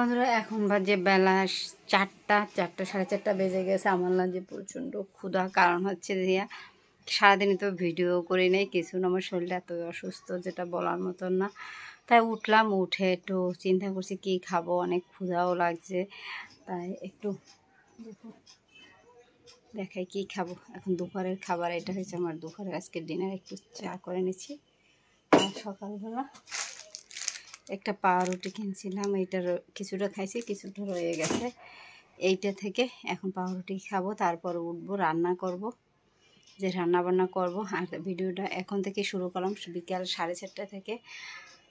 বন্ধুরা এখন বাজে বেলা চারটা চারটা সাড়ে চারটা বেজে গেছে আমার যে প্রচণ্ড ক্ষুধা কারণ হচ্ছে দিয়া সারাদিনই তো ভিডিও করে নেই কিছু না আমার শরীরটা এত অসুস্থ যেটা বলার মতন না তাই উঠলাম উঠে একটু চিন্তা করছি কি খাবো অনেক ক্ষুধাও লাগছে তাই একটু দেখাই কি খাবো এখন দুপুরের খাবার এটা হয়েছে আমার দুপুরের আজকে ডিনার একটু চা করে নিচ্ছি আর সকালবেলা একটা পাউরুটি কিনছিলাম এইটার কিছুটা খাইছি কিছুটা রয়ে গেছে এইটা থেকে এখন পাউরুটি খাবো তারপর উঠবো রান্না করব যে রান্না বান্না করবো আর ভিডিওটা এখন থেকে শুরু করলাম বিকাল সাড়ে চারটা থেকে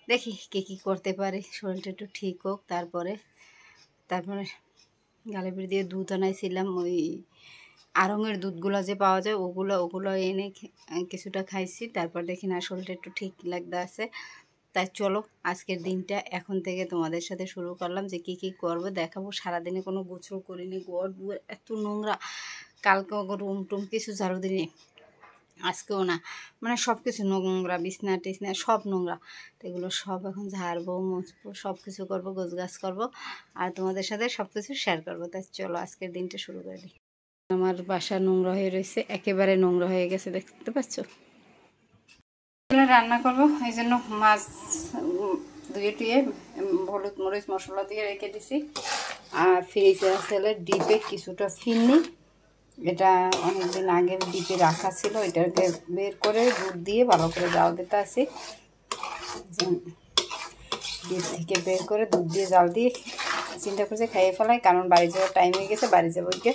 দেখি কে কী করতে পারি শরীরটা একটু ঠিক হোক তারপরে তারপরে গালেপির দিয়ে দুধ আনাইছিলাম ওই আরঙের দুধগুলো যে পাওয়া যায় ওগুলো ওগুলো এনে কিছুটা খাইছি তারপর দেখি না শরীরটা একটু ঠিক লাগতে আছে তাই চলো আজকের দিনটা এখন থেকে তোমাদের সাথে শুরু করলাম যে কি কি করবো দেখাবো সারাদিনে কোনো গোছল করিনি গড় দুয়ার এত নোংরা কালকে রুম টুম কিছু ঝাড়ু দিনে আজকেও না মানে সব কিছু নোংরা বিছনা টিছনা সব নোংরা তো এগুলো সব এখন ঝাড়বো মুছবো সব কিছু করবো গোছ গাছ করবো আর তোমাদের সাথে সব কিছু শেয়ার করবো তাই চলো আজকের দিনটা শুরু করে দিই আমার বাসা নোংরা হয়ে রয়েছে একেবারে নোংরা হয়ে গেছে দেখতে পাচ্ছ রান্না করব এই জন্য মাছ ধুয়ে টুয়ে হলুদ মরিচ মশলা দিয়ে রেখে দিছি আর ফ্রিজে আসলে ডিপে কিছুটা ফিরনি এটা অনেকদিন আগে ডিপে রাখা ছিল এটাকে বের করে দুধ দিয়ে ভালো করে জাল দিতে আসি ডিপ থেকে বের করে দুধ দিয়ে জাল দিয়ে চিন্তা করছে খাইয়ে ফেলাই কারণ বাড়ি যাওয়ার টাইম হয়ে গেছে বাড়ি যাবো গিয়ে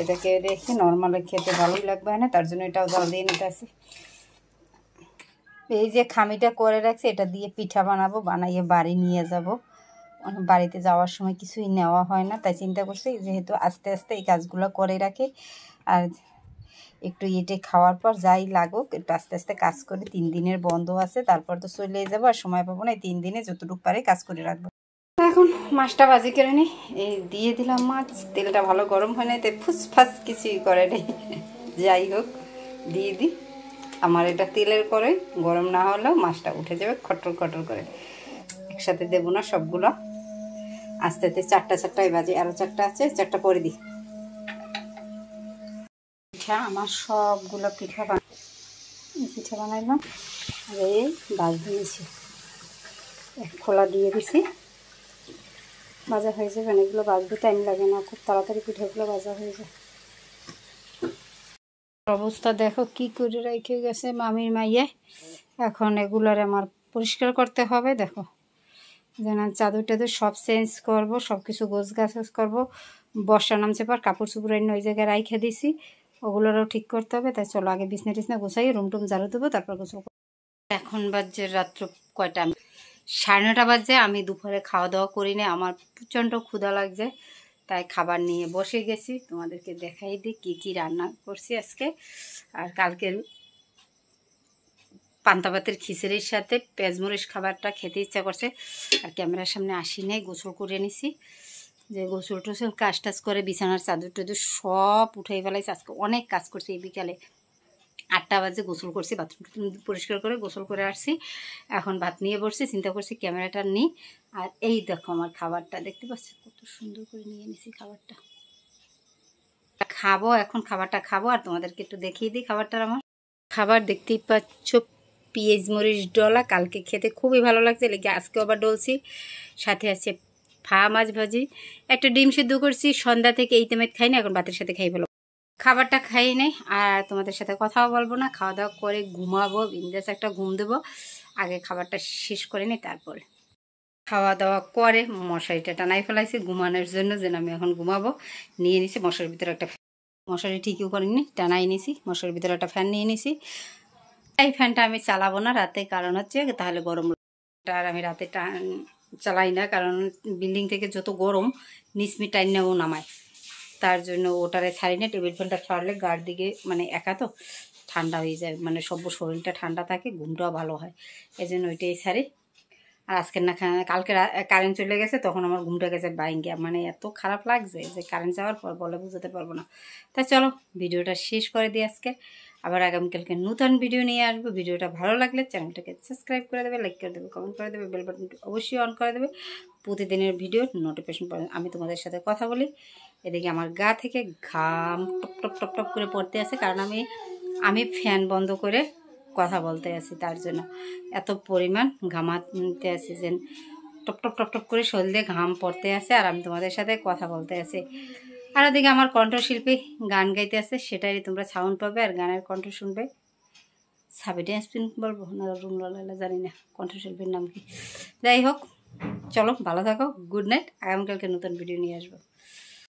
এটাকে রেখে নর্মালে খেতে ভালোই লাগবে না তার জন্য এটাও জাল দিয়ে নিতে আসি এই যে খামিটা করে রাখছে এটা দিয়ে পিঠা বানাবো বানাইয়ে বাড়ি নিয়ে যাব বাড়িতে যাওয়ার সময় কিছুই নেওয়া হয় না তাই চিন্তা করছি যেহেতু আস্তে আস্তে এই কাজগুলো করে রাখে আর একটু এটে খাওয়ার পর যাই লাগুক একটু আস্তে আস্তে কাজ করে তিন দিনের বন্ধ আছে তারপর তো চলে যাবো আর সময় পাবো না তিন দিনে যতটুকু পারে কাজ করে রাখবো এখন মাছটা বাজি করে নি এই দিয়ে দিলাম মাছ তেলটা ভালো গরম হয় না এতে ফুসফাস কিছুই করে নেই যাই হোক দিয়ে দিই আমার এটা তেলের করে গরম না হলেও মাছটা উঠে যাবে খটর খটর করে একসাথে দেবো না সবগুলো আস্তে আস্তে চারটা চারটায় বাজে আরও চারটা আছে চারটা করে দিই পিঠা আমার সবগুলো পিঠা বানাই পিঠা বানাইলাম আর এই বাজ দিয়েছি এক খোলা দিয়ে দিছি বাজা হয়ে যাবে অনেকগুলো বাজবে টাইম লাগে না খুব তাড়াতাড়ি পিঠাগুলো বাজা হয়ে যায় অবস্থা দেখো কি করে রেখে গেছে মামির মাইয়ে এখন এগুলার আমার পরিষ্কার করতে হবে দেখো যেন চাদর টাদর সব চেঞ্জ করব সব কিছু গোছ গাছ করবো বর্ষা নামছে পর কাপড় চুপড় অন্য ওই জায়গায় রাইখে দিছি ওগুলোরও ঠিক করতে হবে তাই চলো আগে বিছনা টিসনা গোছাই রুম টুম জ্বালো দেবো তারপর গোছল এখন বাজে রাত্র কয়টা সাড়ে নটা বাজে আমি দুপুরে খাওয়া দাওয়া করি না আমার প্রচণ্ড ক্ষুধা লাগছে তাই খাবার নিয়ে বসে গেছি তোমাদেরকে দেখাই দিই কী কী রান্না করছি আজকে আর কালকের পান্তাপাতের খিচুড়ির সাথে পেঁয়াজমরিচ খাবারটা খেতে ইচ্ছা করছে আর ক্যামেরার সামনে আসি নাই গোসল করে নিছি যে গোসল টোসল কাজ টাজ করে বিছানার চাদর টাদুর সব উঠাই ফেলাইছে আজকে অনেক কাজ করছে এই বিকালে আটটা বাজে গোসল করছি বাথরুম পরিষ্কার করে গোসল করে আসছি এখন ভাত নিয়ে বসছি চিন্তা করছি ক্যামেরাটা নিই আর এই দেখো আমার খাবারটা দেখতে পাচ্ছি কত সুন্দর করে নিয়ে নিছি খাবারটা খাবো এখন খাবারটা খাবো আর তোমাদেরকে একটু দেখিয়ে দিই খাবারটা আমার খাবার দেখতেই পাচ্ছ পিঁয়াজ মরিচ ডলা কালকে খেতে খুবই ভালো লাগছে লেগে আজকে আবার ডলছি সাথে আছে ফা মাছ ভাজি একটা ডিম সিদ্ধ করছি সন্ধ্যা থেকে এই তেমেত খাই না এখন ভাতের সাথে খাই ভালো খাবারটা খাই নেই আর তোমাদের সাথে কথাও বলবো না খাওয়া দাওয়া করে ঘুমাবো বিন্দাস একটা ঘুম দেবো আগে খাবারটা শেষ করে নিই তারপরে খাওয়া দাওয়া করে মশারিটা টানাই ফেলাইছি ঘুমানোর জন্য যেন আমি এখন ঘুমাবো নিয়ে নিছি মশারির ভিতরে একটা মশারি ঠিকই করিনি টানাই নিছি মশারির ভিতরে একটা ফ্যান নিয়ে নিছি এই ফ্যানটা আমি চালাবো না রাতে কারণ হচ্ছে তাহলে গরম আর আমি রাতে টান চালাই না কারণ বিল্ডিং থেকে যত গরম নিচমি টাইন নেবো নামায় তার জন্য ওটারে ছাড়ি না টেবিল ফ্যানটা ছাড়লে গার দিকে মানে একা তো ঠান্ডা হয়ে যায় মানে সব শরীরটা ঠান্ডা থাকে ঘুমটাও ভালো হয় এই জন্য ওইটাই ছাড়ি আর আজকের না কালকে কারেন্ট চলে গেছে তখন আমার ঘুমটা গেছে গিয়া মানে এত খারাপ লাগছে যে কারেন্ট যাওয়ার পর বলে বুঝাতে পারবো না তাই চলো ভিডিওটা শেষ করে দিই আজকে আবার আগামীকালকে নতুন ভিডিও নিয়ে আসবো ভিডিওটা ভালো লাগলে চ্যানেলটাকে সাবস্ক্রাইব করে দেবে লাইক করে দেবে কমেন্ট করে দেবে বেল অবশ্যই অন করে দেবে প্রতিদিনের ভিডিও নোটিফিকেশন আমি তোমাদের সাথে কথা বলি এদিকে আমার গা থেকে ঘাম টপ টপ টপ টপ করে পড়তে আছে কারণ আমি আমি ফ্যান বন্ধ করে কথা বলতে আছি তার জন্য এত পরিমাণ ঘামাতে আছি যে টপ টপ টপ টপ করে শরীরে ঘাম পড়তে আছে আর আমি তোমাদের সাথে কথা বলতে আছি আর ওদিকে আমার কণ্ঠশিল্পী গান গাইতে আছে সেটাই তোমরা সাউন্ড পাবে আর গানের কণ্ঠ শুনবে সাবি ড্যান্সপিন বলবো না রুম রুমলালা জানি না কণ্ঠশিল্পীর নাম কি যাই হোক চলো ভালো থাকো গুড নাইট আগামীকালকে নতুন ভিডিও নিয়ে আসবো